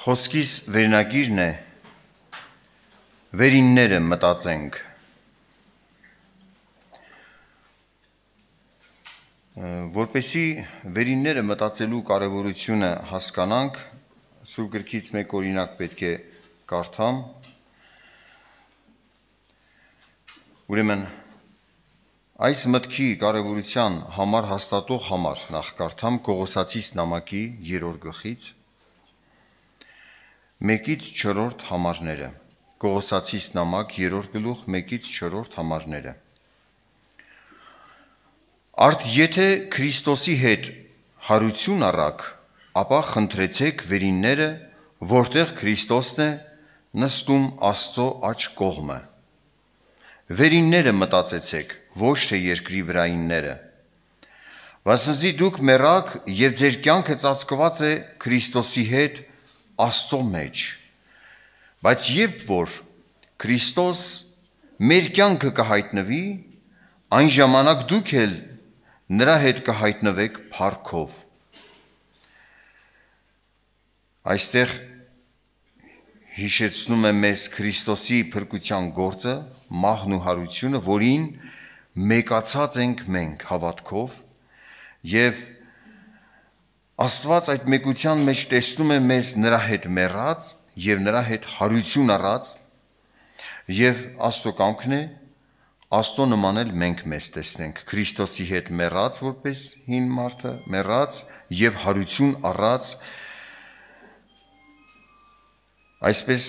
Խոսքիս վերնագիրն է վերինները մտածենք որպեսի վերինները մտածելու կարևորությունը հասկանանք սուր գրքից մեկ օրինակ պետք է կարդամ ուրեմն այս մտքի կարևորության համար հաստատող համար նախ կարդամ Կողոսացիս նամակի 3 գլխից 1 1-ից 4-րդ համարները։ Կողոսացիս նամակ 3-րդ գլուխ 1-ից 4-րդ համարները։ Արդ եթե Քրիստոսի հետ հարություն առաք, ապա խնդրեցեք վերինները, որտեղ Քրիստոսն է նստում Աստծո աջ կողմը։ Վերինները մտածեցեք, ոչ թե երկրի վրայինները։ Վասնզի դուք մեռաք եւ ձեր կյանքը ծածկված է Քրիստոսի հետ Աստծո մեջ։ Բայց երբ որ Քրիստոս մեր կյանքը կհայտնվի, այն ժամանակ դուք էլ նրա հետ կհայտնվեք փառքով։ Այստեղ հիշեցնում է մեզ Քրիստոսի փրկության գործը, մահն ու հարությունը, որին մեկացած ենք մենք հավատքով եւ Աստված այդ մեկության մեջ տեսնում է մեզ նրա հետ մեռած եւ նրա հետ հարություն առած եւ աստո կամքն է աստո նմանել մենք մեզ տեսնենք Քրիստոսի հետ մեռած որպես հին մարդը մեռած եւ հարություն առած այսպես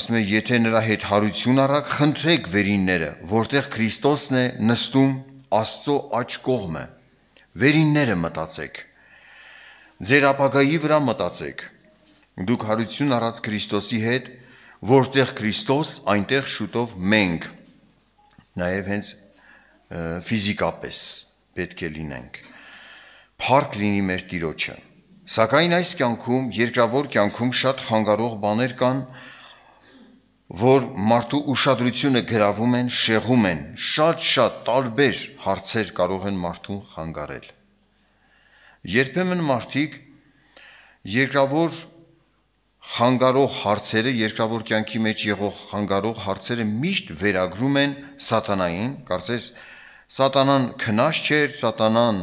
ասում է եթե նրա հետ հարություն առաք խնդրեք վերինները որտեղ Քրիստոսն է նստում Աստծո աչ կողմը վերինները մտածեք Ձեր ապագայի վրա մտածեք։ Դուք հարություն առած Քրիստոսի հետ, որտեղ Քրիստոս, այնտեղ շուտով մենք։ Նաև հենց ֆիզիկապես պետք է լինենք։ Փառք լինի մեր Տիրոջը։ Սակայն այս կյանքում, երկրավոր կյանքում շատ խանգարող բաներ կան, որ մարդու ուշադրությունը գրավում են, շեղում են, շատ-շատ տարբեր հարցեր կարող են մարդուն խանգարել։ Երբեմն մարդիկ երկրավոր խանգարող հարցերը, երկրավոր կյանքի մեջ եղող խանգարող հարցերը միշտ վերագրում են սատանային, կարծես սատանան քնած չէր, սատանան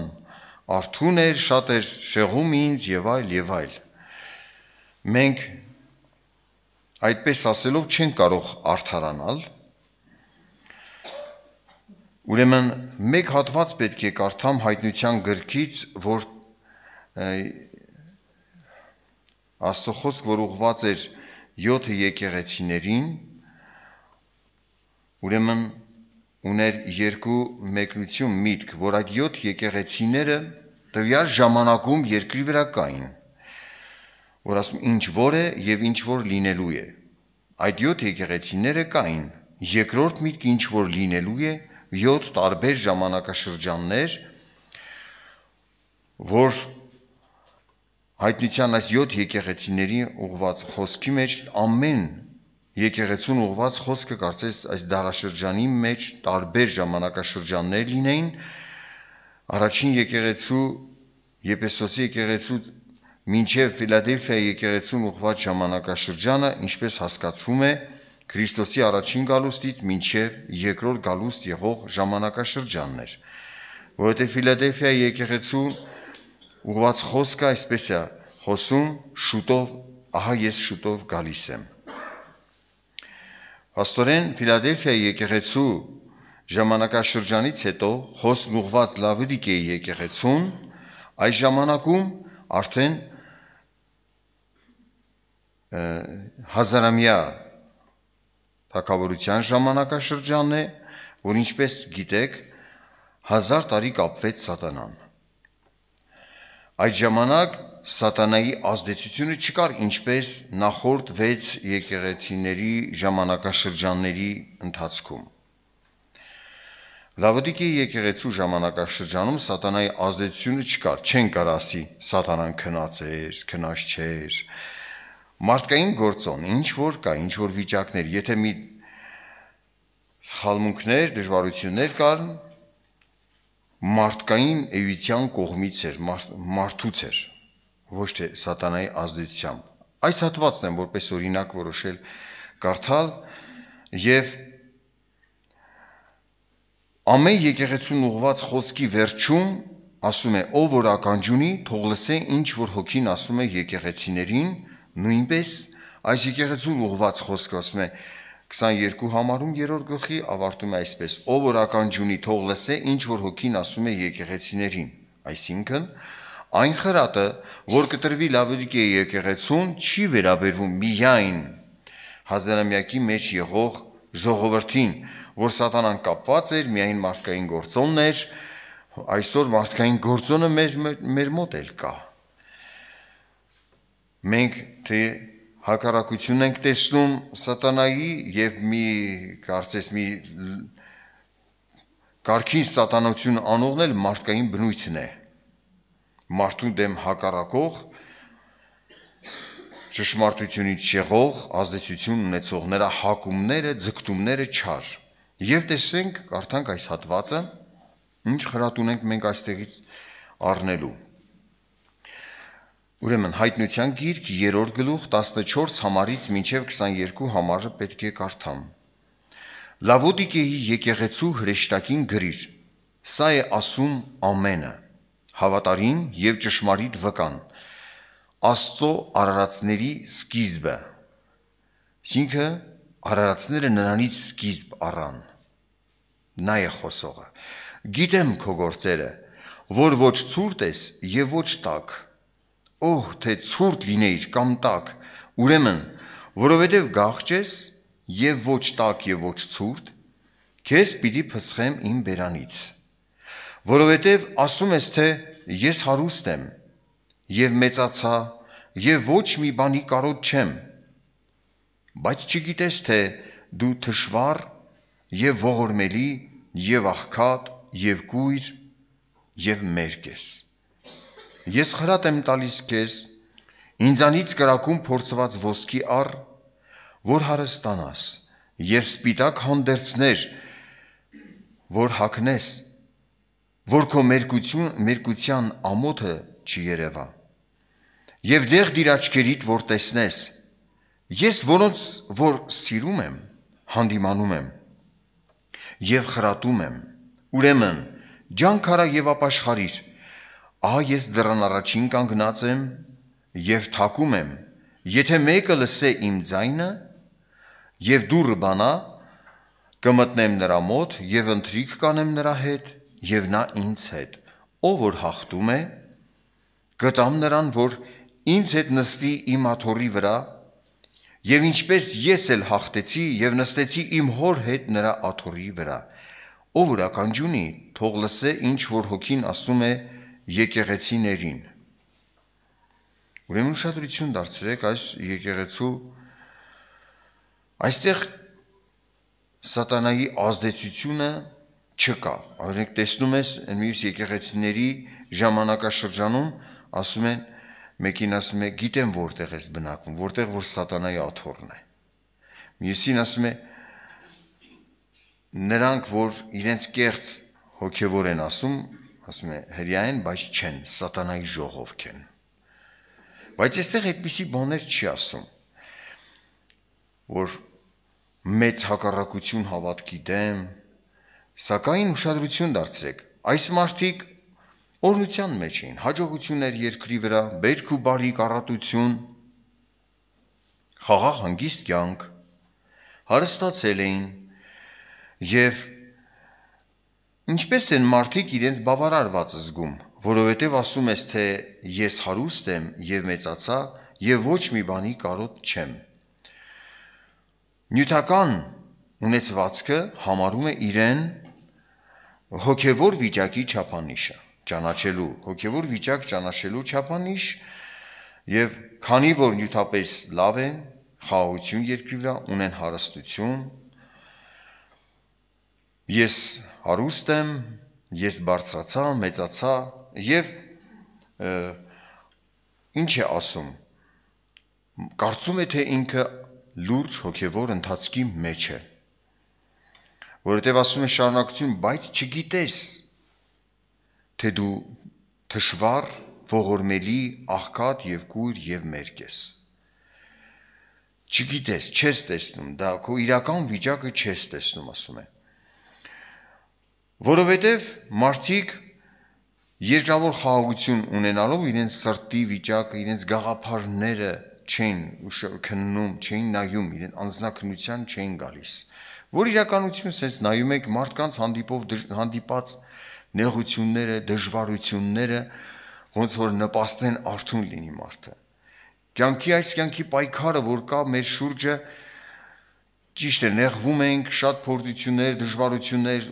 արթուն էր, շատ էր շեղում ինձ եւ այլ եւ այլ։ Մենք այդպես ասելով չեն կարող արթարանալ, Ուրեմն մեկ հատված պետք է կարդամ հայտնության գրքից, որ Աստծո խոսք, որ ուղված էր 7 եկեղեցիներին, ուրեմն ուներ երկու մեկնություն միտք, որ այդ 7 եկեղեցիները տվյալ ժամանակում երկրի վրա կային, որ ասում ինչ որ է եւ ինչ որ լինելու է։ Այդ 7 եկեղեցիները կային։ Երկրորդ միտք ինչ որ լինելու է 7 տարբեր ժամանակաշրջաններ, որ հայտնության այս 7 եկեղեցիների ուղված խոսքի մեջ ամեն եկեղեցուն ուղված խոսքը կարծես այս դարաշրջանի մեջ տարբեր ժամանակաշրջաններ լինեին առաջին եկեղեցու Եփեսոսի եկեղեցու մինչև Ֆիլադելֆիա եկեղեցուն ուղված ժամանակաշրջանը ինչպես հասկացվում է Քրիստոսի առաջին գալուստից մինչև երկրորդ գալուստ եղող ժամանակաշրջաններ որովհետև Ֆիլադելֆիա եկեղեցու եկեղեցու ուղված խոսքը այսպես է խոսում շուտով ահա ես շուտով գալիս եմ Աստորեն Ֆիլադելֆիայի եկեղեցու ժամանակաշրջանից հետո խոսքն ուղված Լավիդիկեի եկեղեցուն այս ժամանակում արդեն հազարամյա թակավորության ժամանակաշրջանն է, որ ինչպես գիտեք, հազար տարի կապվեց սատանան։ Այդ ժամանակ սատանայի ազդեցությունը չկար, ինչպես նախորդ 6 եկեղեցիների ժամանակաշրջանների ընթացքում։ Լավոդիկի եկեղեցու ժամանակաշրջանում սատանայի ազդեցությունը չկար, չեն կարասի սատանան քնած էր, քնած չէր։ Մարդկային գործոն, ինչ որ կա, ինչ որ վիճակներ, եթե մի սխալմունքներ, դժվարություններ կան, մարդկային էյության կողմից էր, մարդուց էր, ոչ թե սատանայի ազդեցությամբ։ Այս հատվածն եմ որպես օրինակ որոշել կարդալ եւ ամեն եկեղեցուն ուղված խոսքի վերջում ասում է ով որ ականջունի թող լսե ինչ որ հոգին ասում է եկեղեցիներին նույնպես այս եկեղեցուն ուղված խոսքը ասում է 22 համարում երրորդ գլխի ավարտում է այսպես. Ով որ ականջունի թող լսե, ինչ որ հոգին ասում է եկեղեցիներին, այսինքն այն խրատը, որ կտրվի Լավոդիկեի եկեղեցուն, չի վերաբերվում միայն հազարամյակի մեջ եղող ժողովրդին, որ սատանան կապված էր միայն մարդկային գործոններ, այսօր մարդկային գործոնը մեր մեր մոտ էլ կա։ Մենք թե հակառակություն ենք տեսնում սատանայի եւ մի կարծես մի Կարքին սատանություն անողն էլ մարդկային բնույթն է։ Մարդուն դեմ հակառակող ճշմարտությունից չեղող ազդեցություն ունեցող նրա հակումները, ձգտումները չար։ Եվ տեսենք, կարդանք այս հատվածը, ինչ խրատ ունենք մենք այստեղից առնելու։ Ուրեմն հայտնության գիրք 3-րդ գլուխ 14 համարից մինչև 22 համարը պետք է կարդամ։ Լավոդիկեի եկեղեցու հրեշտակին գրիր. Սա է ասում ամենը. հավատարին եւ ճշմարիտ վկան։ Աստծո արարածների սկիզբը։ Ինչը արարածները նրանից սկիզբ առան։ Նա է խոսողը։ Գիտեմ քո գործերը, որ ոչ ցուրտ ես եւ ոչ տաք Օհ, թե ցուրտ լինեիր կամ տակ։ Ուրեմն, որովհետև գաղճ ես եւ ոչ տակ եւ ոչ ցուրտ, քեզ պիտի փսխեմ իմ բերանից։ Որովհետև ասում ես թե ես հարուստ եմ եւ մեծացա եւ ոչ մի բանի կարոտ չեմ։ Բայց չգիտես թե դու թշվառ եւ ողորմելի եւ աղքատ եւ գույր եւ մերկ ես։ Ես խրատ եմ տալիս քեզ ինձանից կրակում փորձված ոսկի առ, որ հարստանաս, եւ սպիտակ հանդերձներ, որ հակնես, որ քո մերկություն, մերկության ամոթը չի երևա։ Եվ դեղ դիր աչքերիդ որ տեսնես, ես որոնց որ սիրում եմ, հանդիմանում եմ եւ խրատում եմ։ Ուրեմն, ջանք արա եւ ապաշխարիր Ահա ես դրան առաջին կանգնած եմ եւ թակում եմ, եթե մեկը լսե իմ ձայնը եւ դուրը բանա, կմտնեմ նրա մոտ եւ ընթրիկ կանեմ նրա հետ եւ նա ինձ հետ։ Ով որ հաղթում է, կտամ նրան, որ ինձ հետ նստի իմ աթոռի վրա, եւ ինչպես ես էլ հաղթեցի եւ նստեցի իմ հոր հետ նրա աթոռի վրա։ Ով որ ականջունի, թող լսե ինչ որ հոգին ասում է, եկեղեցիներին։ Ուրեմն ուշադրություն դարձրեք այս եկեղեցու այստեղ սատանայի ազդեցությունը չկա։ Օրինակ տեսնում ես մյուս եկեղեցիների ժամանակաշրջանում ասում են մեկին ասում է գիտեմ որտեղ ես բնակվում, որտեղ որ սատանայի աթոռն է։ Մյուսին ասում է նրանք որ իրենց կերց հոգևոր են ասում, ասում է հрьяեն, բայց չեն, սատանայի ժողովք են։ Բայց այստեղ այդպիսի բաներ չի ասում, որ մեծ հակառակություն հավատքի դեմ, սակայն ուշադրություն դարձրեք, այս մարդիկ օրնության մեջ էին, հաջողություններ երկրի վրա, բերք ու բարիք առատություն, խաղաղ հանգիստ կյանք, հարստացել էին եւ Ինչպես են մարդիկ իրենց բավարարված զգում, որովհետև ասում ես, թե ես հարուստ եմ եւ մեծացա եւ ոչ մի բանի կարոտ չեմ։ Նյութական ունեցվածքը համարում է իրեն հոգևոր վիճակի չափանիշը, ճանաչելու հոգևոր վիճակ ճանաչելու չափանիշ եւ քանի որ նյութապես լավ են, խաղաղություն երկրի վրա ունեն հարստություն, Ես հարուստ եմ, ես բարձրացա, մեծացա եւ ինչ է ասում։ Կարծում է թե ինքը լուրջ հոգեվոր ընթացքի մեջ է։ Որովհետեւ ասում է շարունակություն, բայց չգիտես թե դու թշվառ, ողորմելի, աղքատ եւ կույր եւ մերկ ես։ Չգիտես, չես տեսնում, դա քո իրական վիճակը չես տեսնում, ասում է։ Որովհետև մարդիկ երկրավոր խաղաղություն ունենալով իրենց սրտի վիճակը, իրենց գաղափարները չեն քննում, չեն նայում, իրեն անznակնության չեն գալիս։ Որ իրականություն sense նայում եք մարդկանց հանդիպով դժ, հանդիպած նեղությունները, դժվարությունները, ոնց որ նպաստեն արթուն լինի մարդը։ Կյանքի այս կյանքի պայքարը, որ կա մեր շուրջը, ճիշտ է, նեղվում ենք, շատ փորձություններ, դժվարություններ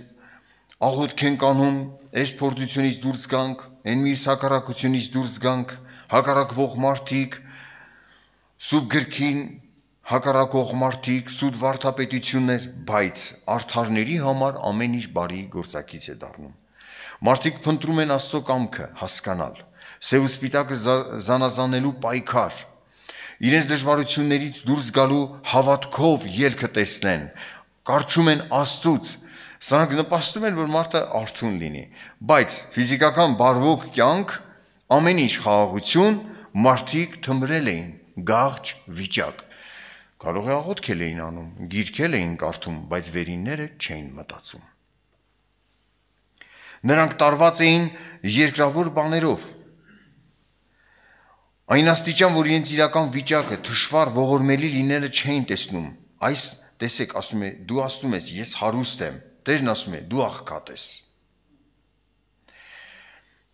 աղոթք ենք անում, այս փորձությունից դուրս գանք, այն մյուս հակառակությունից դուրս գանք, հակառակվող մարդիկ, սուտ գրքին հակառակող մարդիկ, սուտ վարդապետություններ, բայց արթարների համար ամեն ինչ բարի գործակից է դառնում։ Մարդիկ փնտրում են Աստծո կամքը հասկանալ, սև ու սպիտակը զանազանելու պայքար, իրենց դժվարություններից դուրս գալու հավատքով ելքը տեսնեն, կարճում են Աստծուց, Սրանք նպաստում են, որ մարդը արթուն լինի, բայց ֆիզիկական բարվոք կյանք, ամեն ինչ խաղաղություն մարդիկ թմրել էին, գաղճ վիճակ։ Կարող է աղոթքել էին անում, գիրքել էին կարդում, բայց վերինները չէին մտածում։ Նրանք տարված էին երկրավոր բաներով, Այն աստիճան, որ իրենց իրական վիճակը թշվառ ողորմելի լինելը չէին տեսնում։ Այս տեսեք, ասում է, դու ասում ես, ես հարուստ եմ, Տերն ասում է՝ դու աղքատ ես։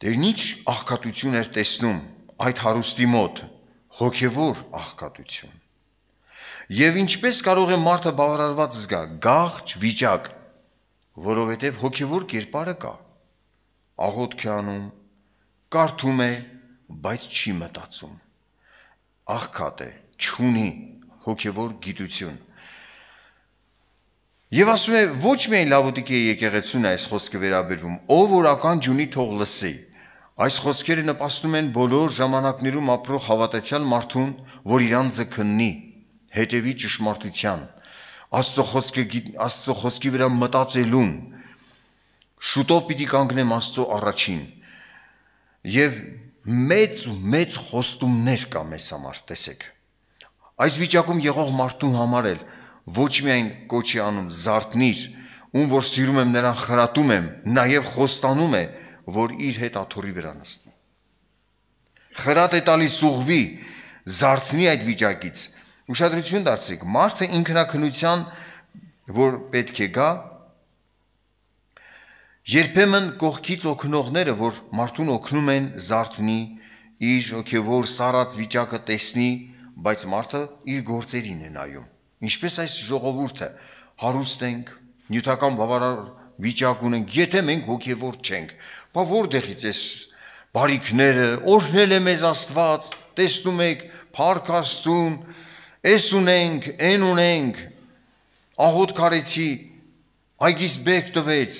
Տերն ի՞նչ աղքատություն էր տեսնում այդ հարուստի մոտ, հոգևոր աղքատություն։ Եվ ինչպես կարող է մարդը բավարարված զգա գաղճ վիճակ, որովհետև հոգևոր կերպարը կա։ Աղոթք է անում, կարդում է, բայց չի մտածում։ Աղքատ է, չունի հոգևոր գիտություն Եվ ասում է ոչ միայն Լավոդիկեի եկեղեցուն է այս խոսքը վերաբերվում, ով որական ջունի թող լսի։ Այս խոսքերը նպաստում են բոլոր ժամանակներում ապրող հավատացյալ մարդուն, որ իրան ձգնի, հետևի ճշմարտության, Աստծո խոսքը Աստծո խոսքի վրա մտածելուն։ Շուտով պիտի կանգնեմ Աստծո առաջին։ Եվ մեծ մեծ խոստումներ կա մեզ համար, տեսեք։ Այս վիճակում եղող մարդուն համար էլ ոչ միայն կոչի անում զարթնիր, ում որ սիրում եմ նրան խրատում եմ, նաև խոստանում է, որ իր հետ աթորի վրա նստի։ Խրատ է տալիս ուղվի, զարթնի այդ վիճակից։ Ուշադրություն դարձեք, մարդը ինքնակնության, որ պետք է գա, երբեմն կողքից օգնողները, որ մարդուն օգնում են զարթնի, իր ոգևոր սարած վիճակը տեսնի, բայց մարդը իր գործերին է նայում Ինչպես այս ժողովուրդը հարուստ ենք, նյութական բավարար վիճակ ունենք, եթե մենք հոգևոր չենք, բա որտեղից էս բարիքները, օրհնել է մեզ Աստված, տեսնում եք, փառք Աստծուն, էս ունենք, այն ունենք, աղոտ քարեցի, այգիս բեկ տվեց,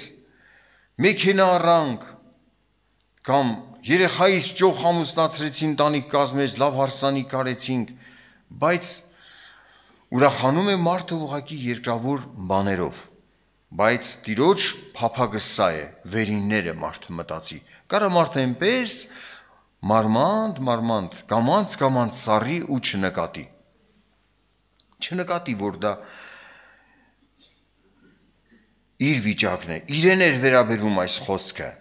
մեքենա առանք, կամ երեխայիս ճոխ ամուսնացրեցին տանիք կազմեց, լավ հարսանիք արեցինք, բայց ուրախանում է մարդը ուղակի երկրավոր բաներով, բայց տիրոջ փափագը սա է, վերինները մարդը մտածի։ Կարա մարդը այնպես մարմանդ, մարմանդ, կամանց, կամանց սարի ու չնկատի։ Չնկատի, որ դա իր վիճակն է, իրեն էր վերաբերում այս խոսքը։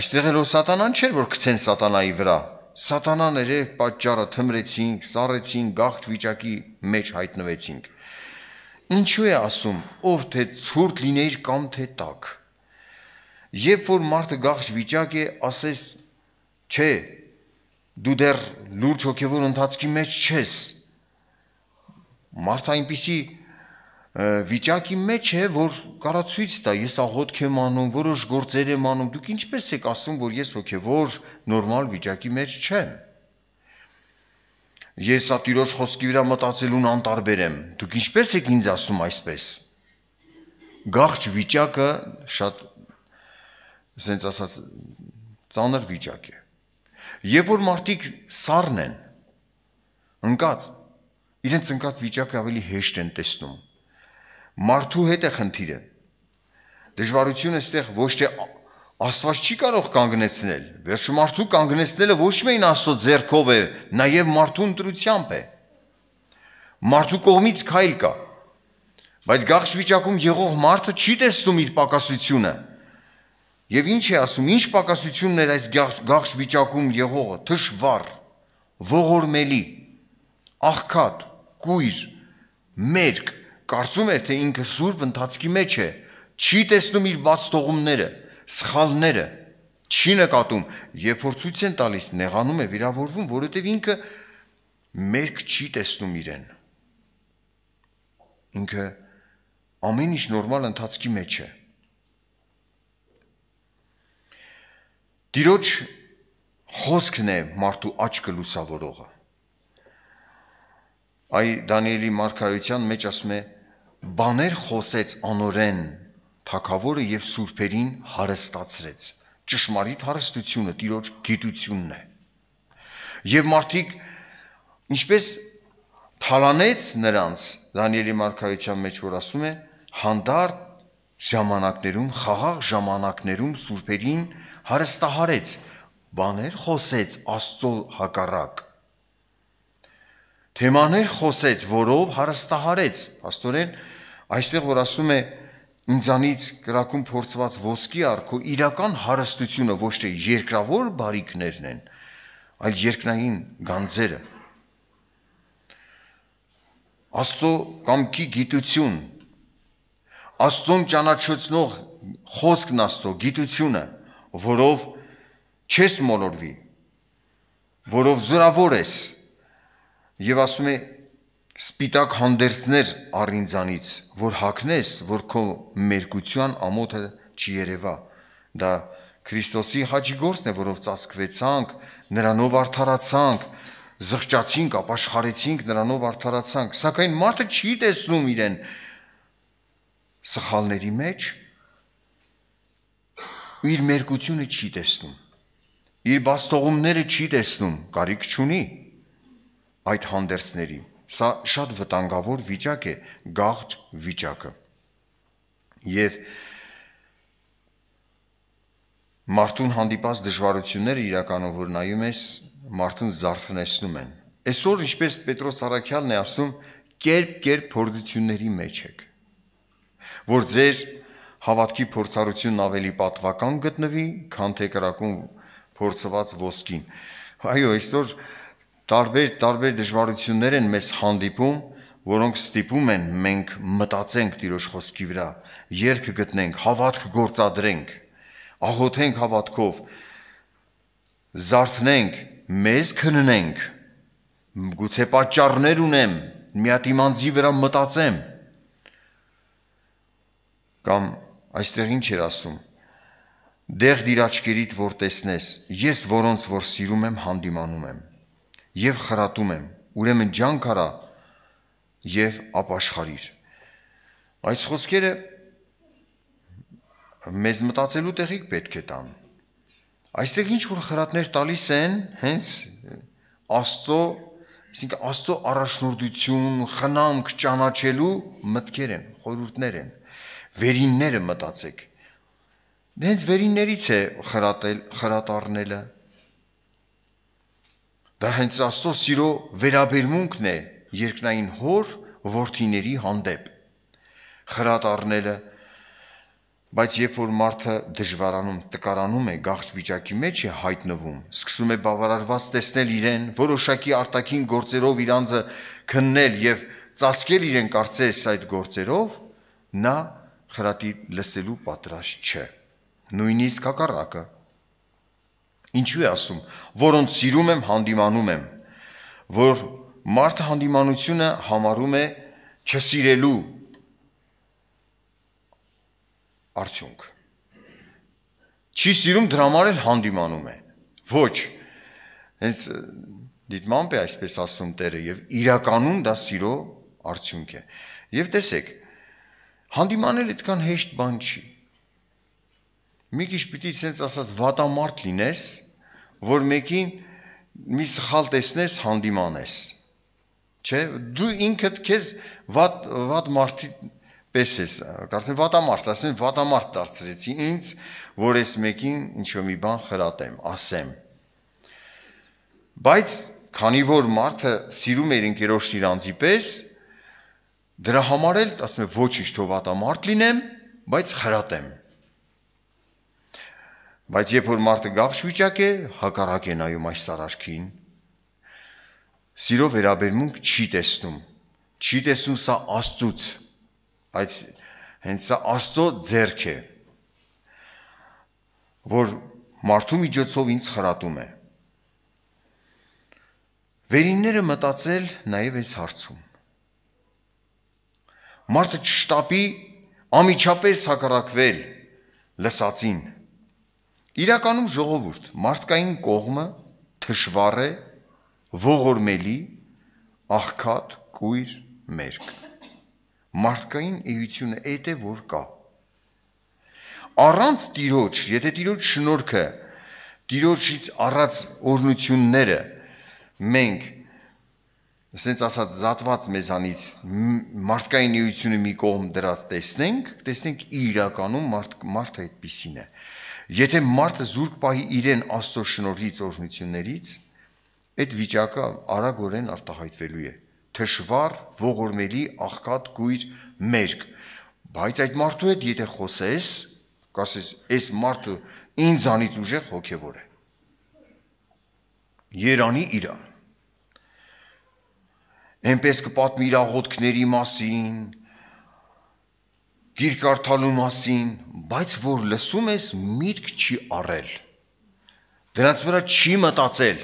Այստեղ էլ սատանան չէր, որ գցեն սատանայի վրա։ Սատանան էր պատճառը թմրեցինք, սառեցինք, գաղթ վիճակի մեջ հայտնվեցինք։ Ինչու է ասում, ով թե ցուրտ լինեիր կամ թե տաք։ Երբ որ մարդը գաղջ վիճակ է, ասես, չէ, դու դեռ լուրջ հոգևոր ընթացքի մեջ չես։ Մարդը այնպիսի վիճակի մեջ է, որ կարա ցույց տա, ես ահոտք եմ անում, որոշ գործեր եմ անում, դուք ինչպես եք ասում, որ ես հոգևոր նորմալ վիճակի մեջ չեմ։ Ես ա տիրոջ խոսքի վրա մտածելուն անտարբեր եմ։ Դուք ինչպես եք ինձ ասում այսպես։ Գաղճ վիճակը շատ ասենց ասած ծանր վիճակ է։ Եվ որ մարդիկ սառն են, ընկած, իրենց ընկած վիճակը ավելի հեշտ են տեսնում։ Մարդու հետ է խնդիրը։ Դժվարությունը այստեղ ոչ թե Աստված չի կարող կանգնեցնել։ Վերջմարթու կանգնեցնելը ոչ միայն Աստծո ձեռքով է, նաև մարդու ընտրությամբ է։ Մարդու կողմից քայլ կա։ Բայց գաղշ վիճակում եղող մարդը չի տեսնում իր պակասությունը։ Եվ ինչ է ասում, ինչ պակասությունն էր այս գաղշ վիճակում եղողը՝ թշվառ, ողորմելի, աղքատ, կույր, մերկ, կարծում էր թե ինքը սուրբ ընթացքի մեջ է, չի տեսնում իր բաց թողումները սխալները չի նկատում, երբ որ ցույց են տալիս, նեղանում է, վիրավորվում, որովհետև ինքը մերկ չի տեսնում իրեն։ Ինքը ամեն ինչ նորմալ ընթացքի մեջ է։ Տիրոջ խոսքն է մարդու աչքը լուսավորողը։ Այ Դանիելի մարգարեության մեջ ասում է. «Բաներ խոսեց անորեն, թակավորը եւ սուրբերին հարստացրեց։ Ճշմարիտ հարստությունը Տիրոջ գիտությունն է։ Եվ մարդիկ ինչպես թալանեց նրանց Դանիելի մարգարեության մեջ որ ասում է հանդարտ ժամանակներում, խաղաղ ժամանակներում սուրբերին հարստահարեց, բաներ խոսեց Աստծո հակառակ։ Թեմաներ խոսեց, որով հարստահարեց։ Աստորեն այստեղ որ ասում է ինձանից կրակում փորձված ոսկի արքո իրական հարստությունը ոչ թե երկրավոր բարիքներն են, այլ երկնային գանձերը։ Աստծո կամքի գիտություն, Աստծոն ճանաչեցնող խոսքն Աստծո գիտությունը, որով չես մոլորվի, որով զորավոր ես։ Եվ ասում է սպիտակ հանդերձներ առինձանից, որ հակնես, որ քո մերկության ամոթը չի երևա։ Դա Քրիստոսի հաճի գործն է, որով ծածկվեցանք, նրանով արդարացանք, զղճացինք, ապաշխարեցինք, նրանով արդարացանք, սակայն մարդը չի տեսնում իրեն սխալների մեջ, իր մերկությունը չի տեսնում, իր բաստողումները չի տեսնում, կարիք չունի այդ հանդերցների։ Սա շատ վտանգավոր վիճակ է, գաղճ վիճակը։ Եվ մարդուն հանդիպած դժվարությունները իրականում որ նայում ես, մարդուն զարթնեցնում են։ Այսօր ինչպես Պետրոս Արաքյալն է ասում, կերպ-կերպ փորձությունների մեջ եք, որ ձեր հավատքի փորձառությունն ավելի պատվական գտնվի, քան թե կրակում փորձված ոսկին։ Այո, այսօր այսօր տարբեր-տարբեր դժվարություններ են մեզ հանդիպում, որոնք ստիպում են մենք մտածենք Տիրոջ խոսքի վրա, երկ գտնենք, հավատք գործադրենք, աղոթենք հավատքով, զարթնենք, մեզ քննենք, գուցե պատճառներ ունեմ, մի հատ իմանձի վրա մտածեմ։ Կամ այստեղ ինչ էր ասում դեղ դիր աչքերիդ որ տեսնես, ես որոնց որ սիրում եմ հանդիմանում եմ եւ խրատում եմ։ Ուրեմն ջանք արա եւ ապաշխարիր։ Այս խոսքերը մեզ մտածելու տեղիք պետք է տան։ Այստեղ ինչ որ խրատներ տալիս են հենց Աստծո, այսինքն Աստծո առաջնորդություն, խնամք ճանաչելու մտքեր են, խորհուրդներ են։ Վերինները մտածեք։ Դենց վերիններից է խրատել, խրատառնելը։ խրատ Դա հենց Աստծո սիրո վերաբերմունքն է երկնային հոր որդիների հանդեպ։ Խրատ առնելը, բայց երբ որ մարդը դժվարանում, տկարանում է, գաղց վիճակի մեջ է հայտնվում, սկսում է բավարարված տեսնել իրեն, որոշակի արտաքին գործերով իրանձը քննել եւ ծածկել իրեն կարծես այդ գործերով, նա խրատի լսելու պատրաստ չէ։ Նույնիսկ հակառակը Ինչու է ասում, որոնց սիրում եմ, հանդիմանում եմ, որ մարդը հանդիմանությունը համարում է չսիրելու արդյունք։ Չի սիրում դրա համար էլ հանդիմանում է։ Ոչ։ Հենց դիտմամբ է այսպես ասում Տերը եւ իրականում դա սիրո արդյունք է։ Եվ տեսեք, հանդիմանել այդքան հեշտ բան չի մի քիչ պիտի sense ասած վատամարտ լինես, որ մեկին մի սխալ տեսնես, հանդիմանես։ Չէ, դու ինքդ քեզ վատ վատ մարդի պես ես, կարծեմ վատամարտ, ասեմ վատամարտ դարձրեցի ինձ, որ ես մեկին ինչ որ մի բան խրատեմ, ասեմ։ Բայց քանի որ մարդը սիրում է իր ընկերոջն իրանձի պես, դրա համար էլ ասում է ոչինչ թող վատամարտ լինեմ, բայց խրատեմ։ Բայց երբ որ մարդը գաղշ վիճակ է, հակառակ է նայում այս սարաշքին։ Սիրո վերաբերմունք չի տեսնում։ Չի տեսնում սա Աստծուց, այդ հենց սա Աստծո ձեռք է, որ մարդու միջոցով ինձ խրատում է։ Վերինները մտածել նաև այս հարցում։ Մարդը չշտապի ամիջապես հակառակվել լսածին Իրականում ժողովուրդ մարդկային կողմը թշվառ է, ողորմելի, աղքատ, կույր, մերկ։ Մարդկային էությունը էդ է, որ կա։ Առանց Տիրոջ, եթե Տիրոջ շնորհքը, Տիրոջից առած օրնությունները մենք ասենց ասած զատված մեզանից մարդկային էությունը մի կողմ դրած տեսնենք, տեսնենք իրականում մարդ մարդը այդպիսին է։ մարդ Եթե մարդը զուրկ պահի իրեն Աստծո շնորհից օրհնություններից, այդ վիճակը արագորեն արտահայտվելու է։ Թշվառ, ողորմելի, աղքատ, գույր, մերկ։ Բայց այդ մարդու հետ եթե խոսես, կասես, այս մարդը ինձանից ուժեղ հոգևոր է։ Երանի իրան։ Էնպես կպատմի իր աղոթքների մասին, գիրկարդալու մասին, բայց որ լսում ես միտք չի առել։ Դրանց վրա չի մտածել,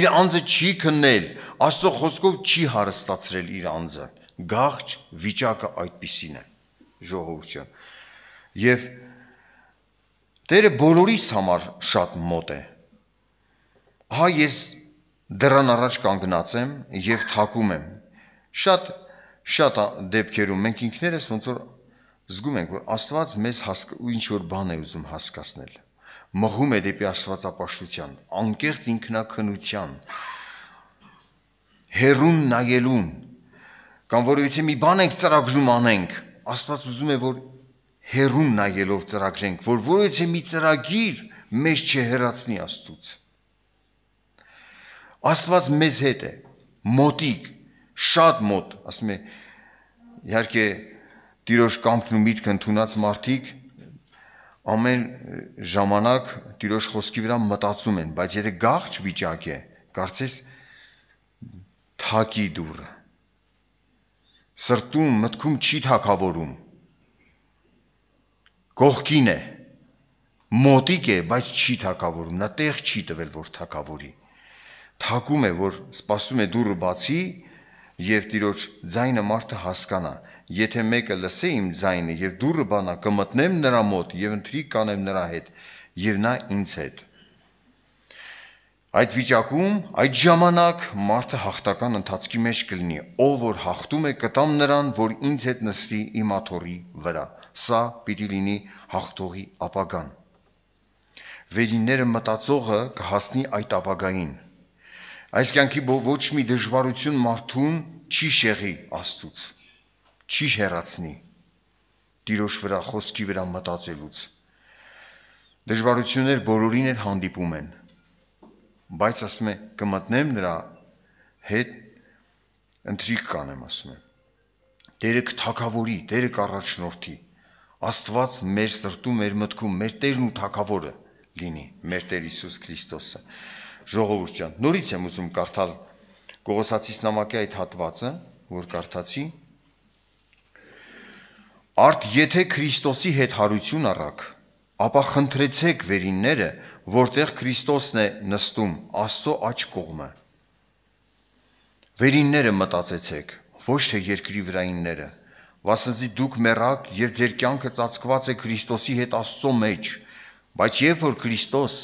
իր անձը չի քննել, Աստծո խոսքով չի հարստացրել իր անձը։ Գաղճ վիճակը այդպիսին է, ժողովուրդ ջան։ Եվ Տերը բոլորիս համար շատ մոտ է։ Ահա ես դրան առաջ կանգնած եմ եւ թակում եմ։ Շատ շատ դեպքերում մենք ինքներս ոնց որ զգում ենք, որ Աստված մեզ հասկ ինչ որ բան է ուզում հասկացնել։ Մղում է դեպի Աստվածապաշտության, անկեղծ ինքնակնության, հերուն նայելուն, կամ որովհետեւ մի բան ենք ծրագրում անենք, Աստված ուզում է, որ հերուն նայելով ծրագրենք, որ որովհետեւ մի ծրագիր մեզ չհեռացնի Աստծուց։ Աստված մեզ հետ է, մոտիկ, շատ մոտ, ասում է, իհարկե Տիրոջ կամքն ու միտքը ընդունած մարդիկ ամեն ժամանակ Տիրոջ խոսքի վրա մտածում են, բայց եթե գաղճ վիճակ է, կարծես թակի դուրը։ Սրտում, մտքում չի թակավորում։ Կողքին է, մոտիկ է, բայց չի թակավորում, նա տեղ չի տվել, որ թակավորի։ Թակում է, որ սպասում է դուրը բացի, եւ Տիրոջ ձայնը մարդը հասկանա եթե մեկը լսե իմ ձայնը եւ դուրը բանա կմտնեմ նրա մոտ եւ ընթրի կանեմ նրա հետ եւ նա ինձ հետ Այդ վիճակում այդ ժամանակ մարդը հաղթական ընթացքի մեջ կլինի, ով որ հաղթում է կտամ նրան, որ ինձ հետ նստի իմ աթոռի վրա։ Սա պիտի լինի հաղթողի ապագան։ Վերինները մտածողը կհասնի այդ ապագային։ Այս կյանքի ոչ մի դժվարություն մարդուն չի շեղի Աստծուց չի հեռացնի տիրոջ վրա խոսքի վրա մտածելուց։ Դժվարություններ բոլորին էլ հանդիպում են։ Բայց ասում է կմտնեմ նրա հետ ընտրիկ կանեմ ասում է։ Տերը կթակավորի, Տերը կառաջնորդի։ Աստված մեր սրտում, մեր մտքում, մեր Տերն ու Թակավորը լինի, մեր Տեր Հիսուս Քրիստոսը։ Ժողովուրդ ջան, նորից եմ ուզում կարդալ Կողոսացիս նամակի այդ հատվածը, որ կարդացի Արդ եթե Քրիստոսի հետ հարություն առաք, ապա խնդրեցեք վերինները, որտեղ Քրիստոսն է նստում Աստծո աջ կողմը։ Վերինները մտածեցեք, ոչ թե երկրի վրայինները, վասնզի դուք մեռաք եւ ձեր կյանքը ծածկված է Քրիստոսի հետ Աստծո մեջ, բայց երբ որ Քրիստոս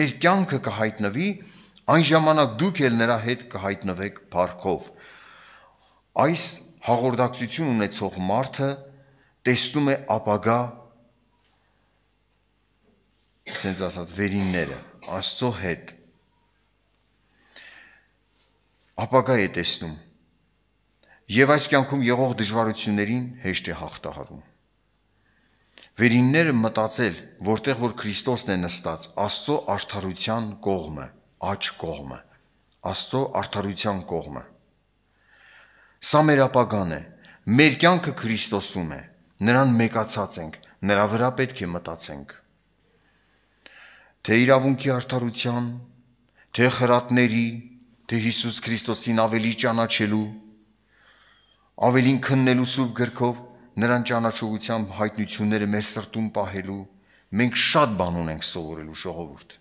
մեր կյանքը կհայտնվի, այն ժամանակ դուք էլ նրա հետ կհայտնվեք փառքով։ Այս հաղորդակցություն ունեցող մարդը տեսնում է ապագա ասենց ասած վերինները Աստծո հետ ապագա է տեսնում եւ այս կյանքում եղող դժվարություններին հեշտ է հաղթահարում վերինները մտածել որտեղ որ Քրիստոսն է նստած Աստծո արդարության կողմը աճ կողմը Աստծո արդարության կողմը սա մեր ապագան է մեր կյանքը Քրիստոսում է նրան մեկացած ենք, նրա վրա պետք է մտածենք։ Թե իրավունքի արդարության, թե խրատների, թե Հիսուս Քրիստոսին ավելի ճանաչելու, ավելին քննելու սուրբ գրքով նրան ճանաչողությամբ հայտնությունները մեր սրտում պահելու, մենք շատ բան ունենք սովորելու ժողովուրդ։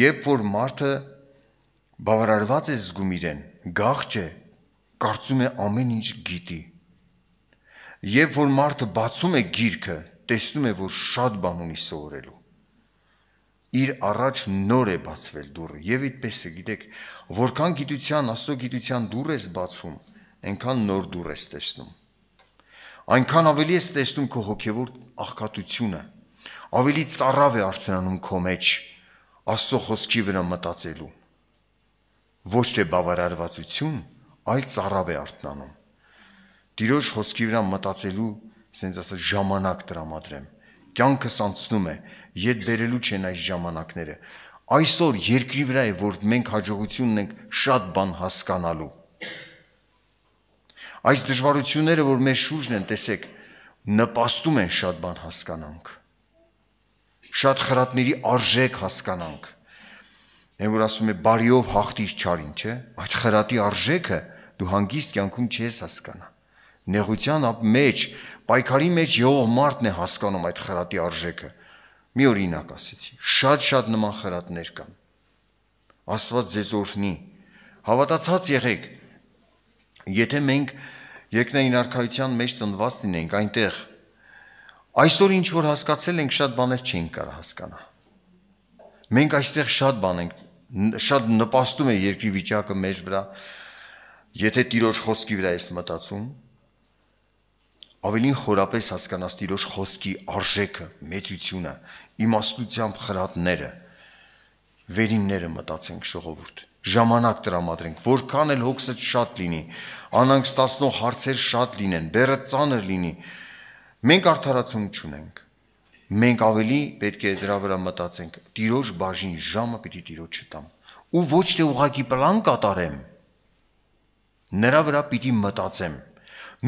Երբ որ մարդը բավարարված է զգում իրեն, գաղճ է, կարծում է ամեն ինչ գիտի, Երբ որ մարդը բացում է գիրքը, տեսնում է, որ շատ բան ունի սովորելու։ Իր առաջ նոր է բացվել դուռը, եւ այդպես է, գիտեք, որքան գիտության, աստո գիտության դուռ ես բացում, այնքան նոր դուռ ես տեսնում։ Այնքան ավելի ես տեսնում քո հոգեվոր աղքատությունը, ավելի ծառավ է արդարանում քո մեջ աստո խոսքի վրա մտածելու։ Ոչ թե բավարարվածություն, այլ ծառավ է արդարանում Տիրոջ խոսքի վրա մտածելու սենց ասած ժամանակ տրամադրեմ։ Կյանքս անցնում է, իդ բերելու չեն այս ժամանակները։ Այսօր երկրի վրա է, որ մենք հաջողություն ունենք շատ բան հասկանալու։ Այս դժվարությունները, որ մեր շուրջն են, տեսեք, նպաստում են շատ բան հասկանանք։ Շատ խրատների արժեք հասկանանք։ Այն որ ասում է բարիով հաղթիր չարին, չէ՞։ Այդ խրատի արժեքը դու հանգիստ կյանքում չես հասկանա նեղության մեջ, պայքարի մեջ եղող մարդն է հասկանում այդ խրատի արժեքը։ Մի օրինակ ասեցի, շատ-շատ նման խրատներ կան։ Աստված ձեզ օրհնի։ Հավատացած եղեք։ Եթե մենք երկնային արքայության մեջ ծնված լինենք այնտեղ, այսօր ինչ որ հասկացել ենք, շատ բաներ չենք կարող հասկանալ։ Մենք այստեղ շատ բան ենք, շատ նպաստում է երկրի վիճակը մեր վրա։ Եթե Տիրոջ խոսքի վրա ես մտածում, ավելին խորապես հասկանաս Տիրոջ խոսքի արժեքը, մեծությունը, իմաստությամբ խրատները, վերինները մտածենք ժողովուրդ։ Ժամանակ տրամադրենք, որքան էլ հոգսը շատ լինի, անհանգստացնող հարցեր շատ լինեն, բերը ծանր լինի, մենք արդարացում չունենք։ Մենք ավելի պետք է դրա վրա մտածենք։ Տիրոջ բաժին ժամը պիտի Տիրոջ չտամ։ Ու ոչ թե ուղակի պլան կատարեմ, նրա վրա պիտի մտածեմ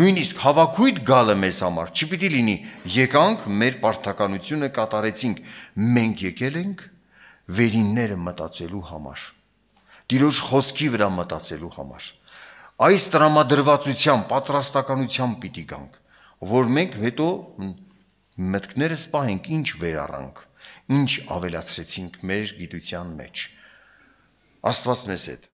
նույնիսկ հավաքույտ գալը մեզ համար չպիտի լինի եկանք մեր պարտականությունը կատարեցինք մենք եկել ենք վերինները մտածելու համար տիրոջ խոսքի վրա մտածելու համար այս տրամադրվածության պատրաստականության պիտի գանք որ մենք հետո մտքներս պահենք ինչ վերառանք ինչ ավելացրեցինք մեր գիտության մեջ աստված մեզ հետ